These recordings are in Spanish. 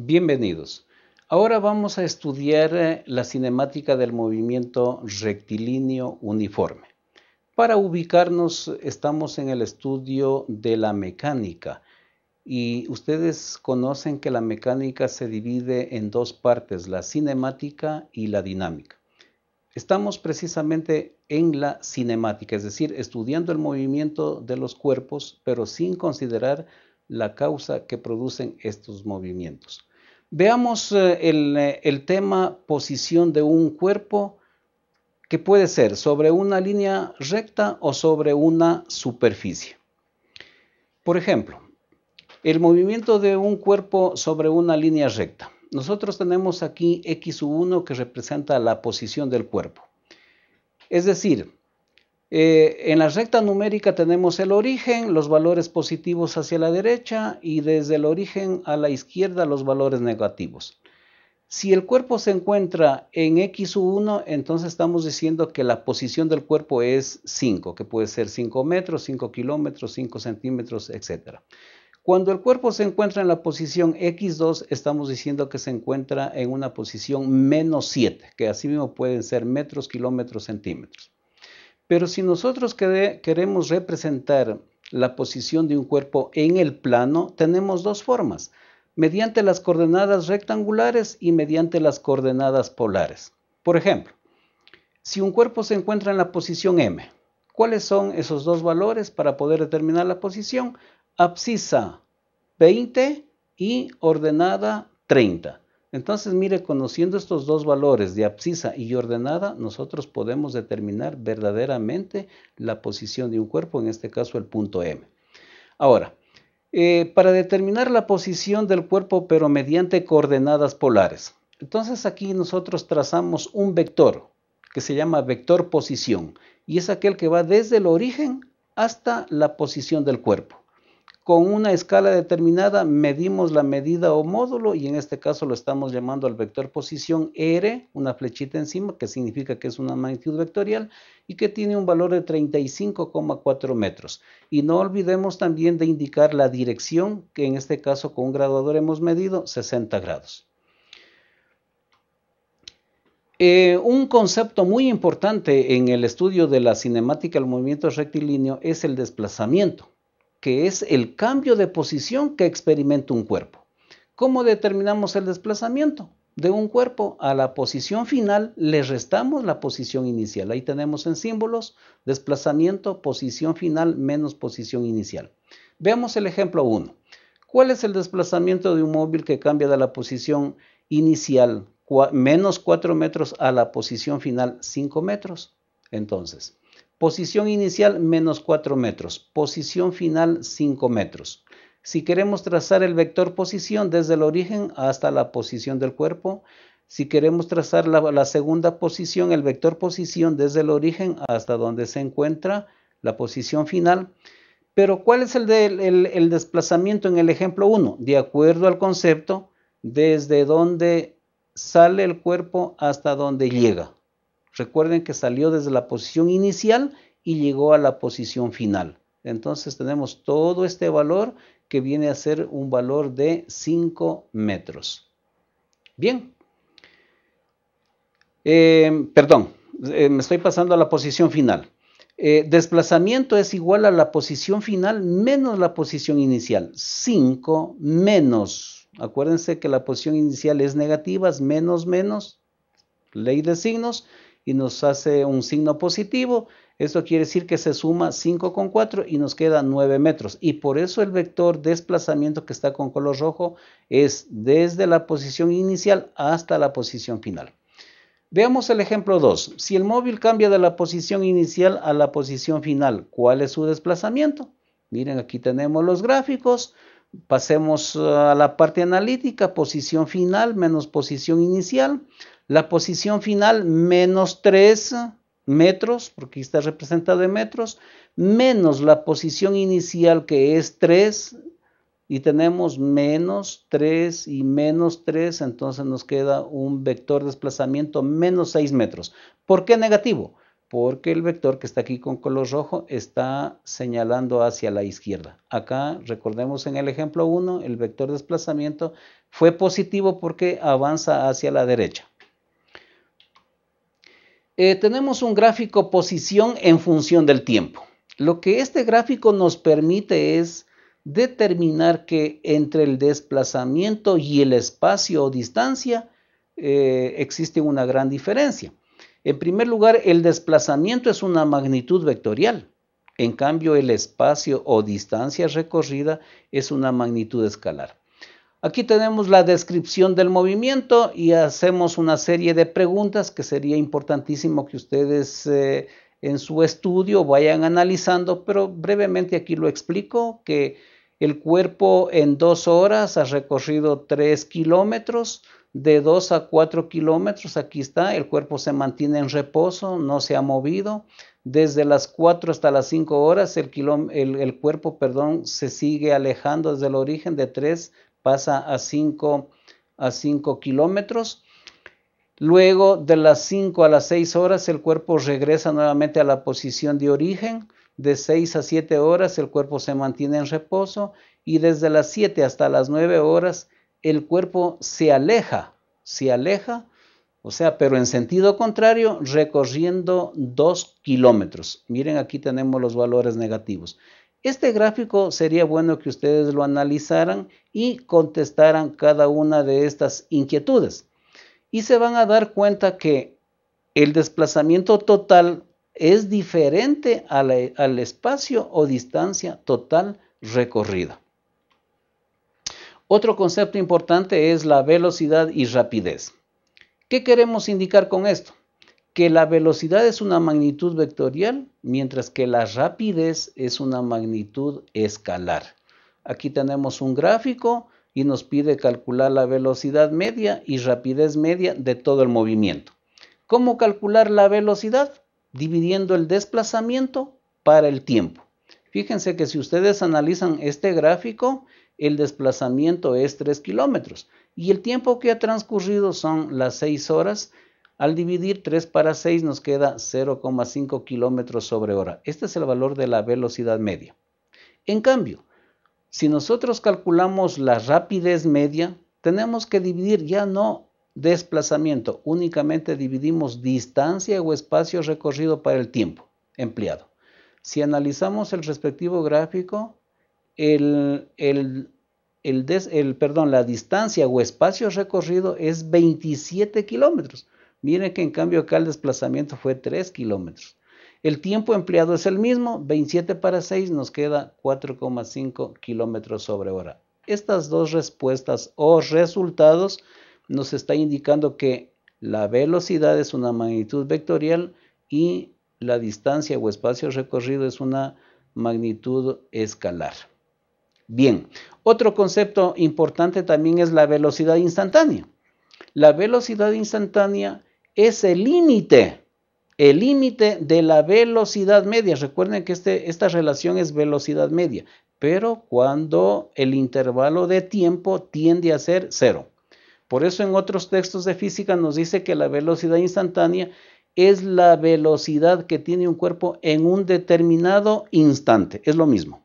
Bienvenidos. Ahora vamos a estudiar eh, la cinemática del movimiento rectilíneo uniforme. Para ubicarnos estamos en el estudio de la mecánica y ustedes conocen que la mecánica se divide en dos partes, la cinemática y la dinámica. Estamos precisamente en la cinemática, es decir, estudiando el movimiento de los cuerpos, pero sin considerar la causa que producen estos movimientos. Veamos eh, eh, el, tema posición de un cuerpo que puede ser sobre una línea recta o sobre una superficie. Por ejemplo, el movimiento de un cuerpo sobre una línea recta. Nosotros tenemos aquí X1 que representa la posición del cuerpo. Es decir, eh, en la recta numérica tenemos el origen, los valores positivos hacia la derecha y desde el origen a la izquierda los valores negativos. Si el cuerpo se encuentra en X1, entonces estamos diciendo que la posición del cuerpo es 5, que puede ser 5 metros, 5 kilómetros, 5 centímetros, etc. Cuando el cuerpo se encuentra en la posición X2, estamos diciendo que se encuentra en una posición menos 7, que así mismo pueden ser metros, kilómetros, centímetros. Pero si nosotros queremos representar la posición de un cuerpo en el plano, tenemos dos formas, mediante las coordenadas rectangulares y mediante las coordenadas polares. Por ejemplo, si un cuerpo se encuentra en la posición M, ¿cuáles son esos dos valores para poder determinar la posición? Abscisa 20 y ordenada 30. Entonces, mire, conociendo estos dos valores de abscisa y ordenada, nosotros podemos determinar verdaderamente la posición de un cuerpo, en este caso el punto M. Ahora, eh, para determinar la posición del cuerpo, pero mediante coordenadas polares. Entonces aquí nosotros trazamos un vector que se llama vector posición y es aquel que va desde el origen hasta la posición del cuerpo con una escala determinada medimos la medida o módulo y en este caso lo estamos llamando al vector posición R, una flechita encima que significa que es una magnitud vectorial y que tiene un valor de 35,4 metros. Y no olvidemos también de indicar la dirección que en este caso con un graduador hemos medido 60 grados. Eh, un concepto muy importante en el estudio de la cinemática del movimiento rectilíneo es el desplazamiento que es el cambio de posición que experimenta un cuerpo. ¿Cómo determinamos el desplazamiento? de un cuerpo a la posición final, le restamos la posición inicial. Ahí tenemos en símbolos desplazamiento, posición final menos posición inicial. Veamos el ejemplo 1. ¿Cuál es el desplazamiento de un móvil que cambia de la posición inicial menos 4 metros a la posición final 5 metros? Entonces, Posición inicial menos 4 metros, posición final 5 metros. Si queremos trazar el vector posición desde el origen hasta la posición del cuerpo, si queremos trazar la, segunda posición, el vector posición desde el origen hasta donde se encuentra la posición final. Pero ¿cuál es el, el desplazamiento en el ejemplo 1? De acuerdo al concepto, desde donde sale el cuerpo hasta donde llega. Recuerden que salió desde la posición inicial y llegó a la posición final. Entonces tenemos todo este valor que viene a ser un valor de 5 metros. Bien. Eh, perdón, eh, me estoy pasando a la posición final. Eh, desplazamiento es igual a la posición final menos la posición inicial. 5 menos. Acuérdense que la posición inicial es negativa, menos menos, ley de signos y nos hace un signo positivo, esto quiere decir que se suma 5 con 4 y nos queda 9 metros. Y por eso el vector desplazamiento que está con color rojo es desde la posición inicial hasta la posición final. Veamos el ejemplo 2. Si el móvil cambia de la posición inicial a la posición final, ¿cuál es su desplazamiento? Miren, aquí tenemos los gráficos. Pasemos eh, a la parte analítica, posición final menos posición inicial. La posición final menos 3 metros, porque está representado en metros, menos la posición inicial que es 3 y tenemos menos 3 y menos 3, entonces nos queda un vector de desplazamiento menos 6 metros. ¿Por qué negativo? porque el vector que está aquí con color rojo está señalando hacia la izquierda. Acá, recordemos en el ejemplo 1, el vector desplazamiento fue positivo porque avanza hacia la derecha. Eh, tenemos un gráfico posición en función del tiempo. Lo que este gráfico nos permite es determinar que entre el desplazamiento y el espacio o distancia eh, existe una gran diferencia. En primer lugar, el desplazamiento es una magnitud vectorial. En cambio, el espacio o distancia recorrida es una magnitud escalar. Aquí tenemos la descripción del movimiento y hacemos una serie de preguntas que sería importantísimo que ustedes eh, en su estudio vayan analizando, pero brevemente aquí lo explico, que el cuerpo en dos horas ha recorrido tres kilómetros, de 2 a 4 kilómetros, aquí está, el cuerpo se mantiene en reposo, no se ha movido, desde las 4 hasta las 5 horas el, el, cuerpo perdón, se sigue alejando desde el origen, de 3 pasa a 5, a 5 kilómetros. Luego de las 5 a las 6 horas el cuerpo regresa nuevamente a la posición de origen, de 6 a 7 horas el cuerpo se mantiene en reposo y desde las 7 hasta las 9 horas el cuerpo se aleja, se aleja, o sea, pero en sentido contrario, recorriendo dos kilómetros. Miren, aquí tenemos los valores negativos. Este gráfico sería bueno que ustedes lo analizaran y contestaran cada una de estas inquietudes. Y se van a dar cuenta que el desplazamiento total es diferente al espacio o distancia total recorrida. Otro concepto importante es la velocidad y rapidez. ¿Qué queremos indicar con esto? Que la velocidad es una magnitud vectorial, mientras que la rapidez es una magnitud escalar. Aquí tenemos un gráfico y nos pide calcular la velocidad media y rapidez media de todo el movimiento. ¿Cómo calcular la velocidad? Dividiendo el desplazamiento para el tiempo. Fíjense que si ustedes analizan este gráfico, el desplazamiento es 3 kilómetros y el tiempo que ha transcurrido son las 6 horas. Al dividir 3 para 6 nos queda 0,5 kilómetros sobre hora. Este es el valor de la velocidad media. En cambio, si nosotros calculamos la rapidez media, tenemos que dividir ya no desplazamiento, únicamente dividimos distancia o espacio recorrido para el tiempo empleado. Si analizamos el respectivo gráfico, el, perdón, la distancia o espacio recorrido es 27 kilómetros. Miren que en cambio acá el desplazamiento fue 3 kilómetros. El tiempo empleado es el mismo, 27 para 6 nos queda 4,5 kilómetros sobre hora. Estas dos respuestas o resultados nos está indicando que la velocidad es una magnitud vectorial y la distancia o espacio recorrido es una magnitud escalar. Bien, otro concepto importante también es la velocidad instantánea. La velocidad instantánea es el límite, el límite de la velocidad media. Recuerden que este, esta relación es velocidad media, pero cuando el intervalo de tiempo tiende a ser cero. Por eso en otros textos de física nos dice que la velocidad instantánea es la velocidad que tiene un cuerpo en un determinado instante. Es lo mismo.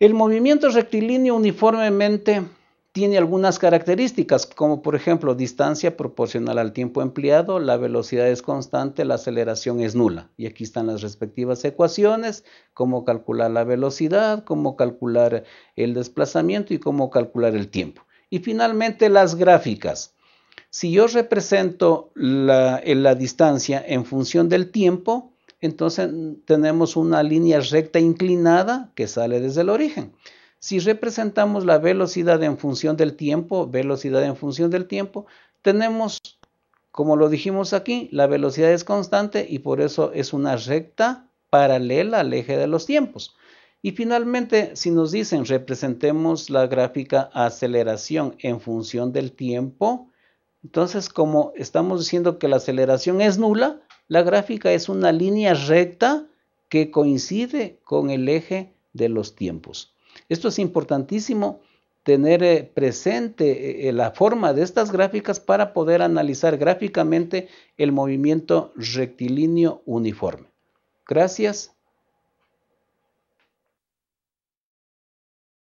El movimiento rectilíneo uniformemente tiene algunas características, como por ejemplo distancia proporcional al tiempo empleado, la velocidad es constante, la aceleración es nula. Y aquí están las respectivas ecuaciones, cómo calcular la velocidad, cómo calcular el desplazamiento y cómo calcular el tiempo. Y finalmente las gráficas. Si yo represento la, distancia en función del tiempo, entonces tenemos una línea recta inclinada que sale desde el origen. Si representamos la velocidad en función del tiempo, velocidad en función del tiempo, tenemos, como lo dijimos aquí, la velocidad es constante y por eso es una recta paralela al eje de los tiempos. Y finalmente, si nos dicen representemos la gráfica aceleración en función del tiempo, entonces, como estamos diciendo que la aceleración es nula, la gráfica es una línea recta que coincide con el eje de los tiempos. Esto es importantísimo tener eh, presente eh, eh, la forma de estas gráficas para poder analizar gráficamente el movimiento rectilíneo uniforme. Gracias.